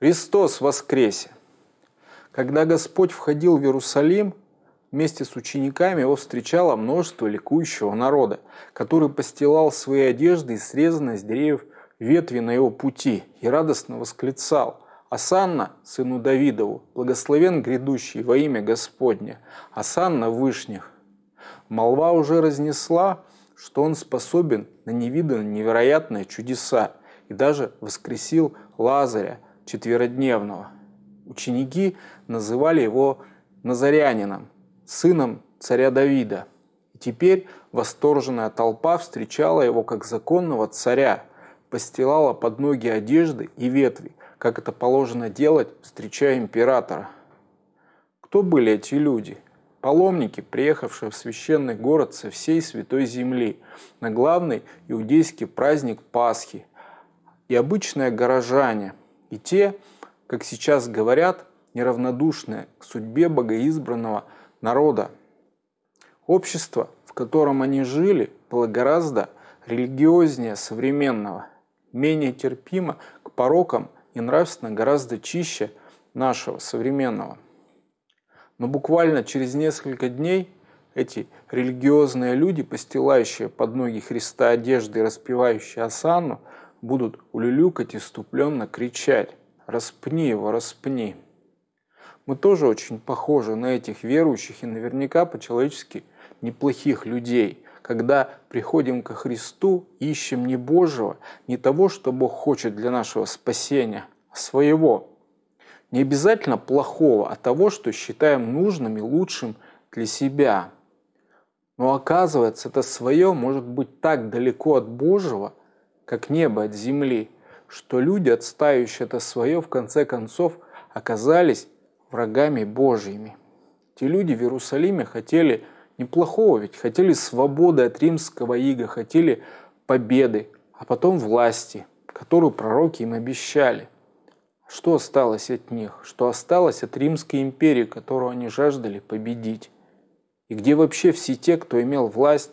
Христос воскресе! Когда Господь входил в Иерусалим, вместе с учениками его встречало множество ликующего народа, который постилал свои одежды и срезанные с деревьев ветви на его пути и радостно восклицал «Асанна, сыну Давидову, благословен грядущий во имя Господне, Асанна вышних». Молва уже разнесла, что он способен на невиданные невероятные чудеса и даже воскресил Лазаря – четверодневного. Ученики называли его Назарянином, сыном царя Давида. И теперь восторженная толпа встречала его как законного царя, постилала под ноги одежды и ветви, как это положено делать, встречая императора. Кто были эти люди? Паломники, приехавшие в священный город со всей святой земли, на главный иудейский праздник Пасхи, и обычные горожане – и те, как сейчас говорят, неравнодушны к судьбе богоизбранного народа. Общество, в котором они жили, было гораздо религиознее современного, менее терпимо к порокам и нравственно гораздо чище нашего современного. Но буквально через несколько дней эти религиозные люди, постилающие под ноги Христа одежды и распевающие осанну, будут улюлюкать и ступленно кричать «Распни его, распни!». Мы тоже очень похожи на этих верующих и наверняка по-человечески неплохих людей, когда приходим ко Христу, ищем не Божьего, не того, что Бог хочет для нашего спасения, а своего. Не обязательно плохого, а того, что считаем нужным и лучшим для себя. Но оказывается, это свое может быть так далеко от Божьего, как небо от земли, что люди, отстающие это свое, в конце концов оказались врагами Божьими. Те люди в Иерусалиме хотели неплохого, ведь хотели свободы от римского ига, хотели победы, а потом власти, которую пророки им обещали. Что осталось от них? Что осталось от Римской империи, которую они жаждали победить? И где вообще все те, кто имел власть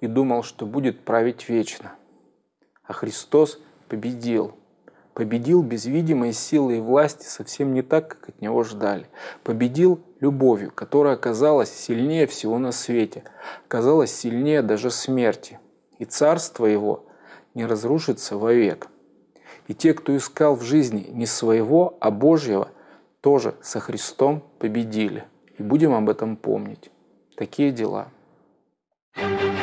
и думал, что будет править вечно? а Христос победил. Победил без видимой силы и власти совсем не так, как от него ждали. Победил любовью, которая оказалась сильнее всего на свете, оказалась сильнее даже смерти. И царство его не разрушится вовек. И те, кто искал в жизни не своего, а Божьего, тоже со Христом победили. И будем об этом помнить. Такие дела. thank you